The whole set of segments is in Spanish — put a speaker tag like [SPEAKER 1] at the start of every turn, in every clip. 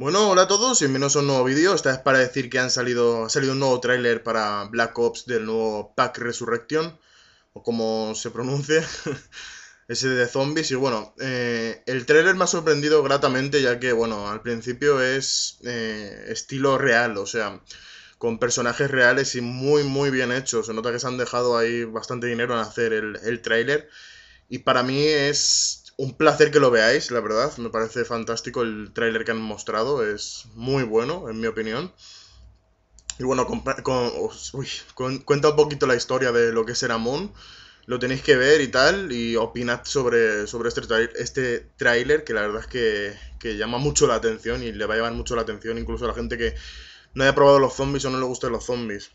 [SPEAKER 1] Bueno, hola a todos, bienvenidos a un nuevo vídeo. Esta es para decir que han salido, ha salido un nuevo tráiler para Black Ops del nuevo Pack Resurrection, o como se pronuncia, ese de zombies. Y bueno, eh, el tráiler me ha sorprendido gratamente, ya que, bueno, al principio es eh, estilo real, o sea, con personajes reales y muy, muy bien hechos. Se nota que se han dejado ahí bastante dinero en hacer el, el tráiler. Y para mí es un placer que lo veáis, la verdad. Me parece fantástico el tráiler que han mostrado. Es muy bueno, en mi opinión. Y bueno, con, cuenta un poquito la historia de lo que es Eramon. Lo tenéis que ver y tal. Y opinad sobre, sobre este, trailer, este tráiler que la verdad es que, llama mucho la atención y le va a llevar mucho la atención incluso a la gente que no haya probado los zombies o no le gusten los zombies.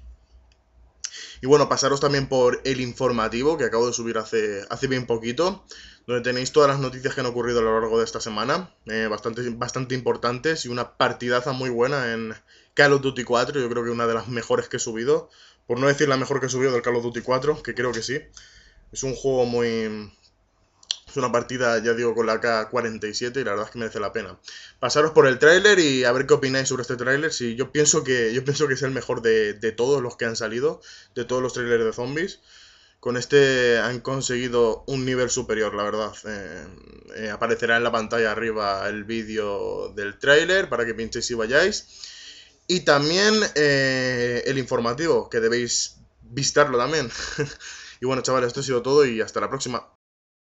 [SPEAKER 1] Y bueno, pasaros también por el informativo que acabo de subir hace, hace bien poquito, donde tenéis todas las noticias que han ocurrido a lo largo de esta semana, eh, bastante, bastante importantes y una partidaza muy buena en Call of Duty 4, yo creo que una de las mejores que he subido, por no decir la mejor que he subido del Call of Duty 4, que creo que sí. Es un juego muy, una partida, ya digo, con la K47 y la verdad es que merece la pena. Pasaros por el tráiler y a ver qué opináis sobre este tráiler. Si yo pienso que yo pienso que es el mejor de, todos los que han salido, de todos los trailers de zombies. Con este han conseguido un nivel superior, la verdad. Eh, eh, aparecerá en la pantalla arriba el vídeo del tráiler para que pinchéis y vayáis. Y también eh, el informativo, que debéis visitarlo también. y bueno, chavales, esto ha sido todo y hasta la próxima.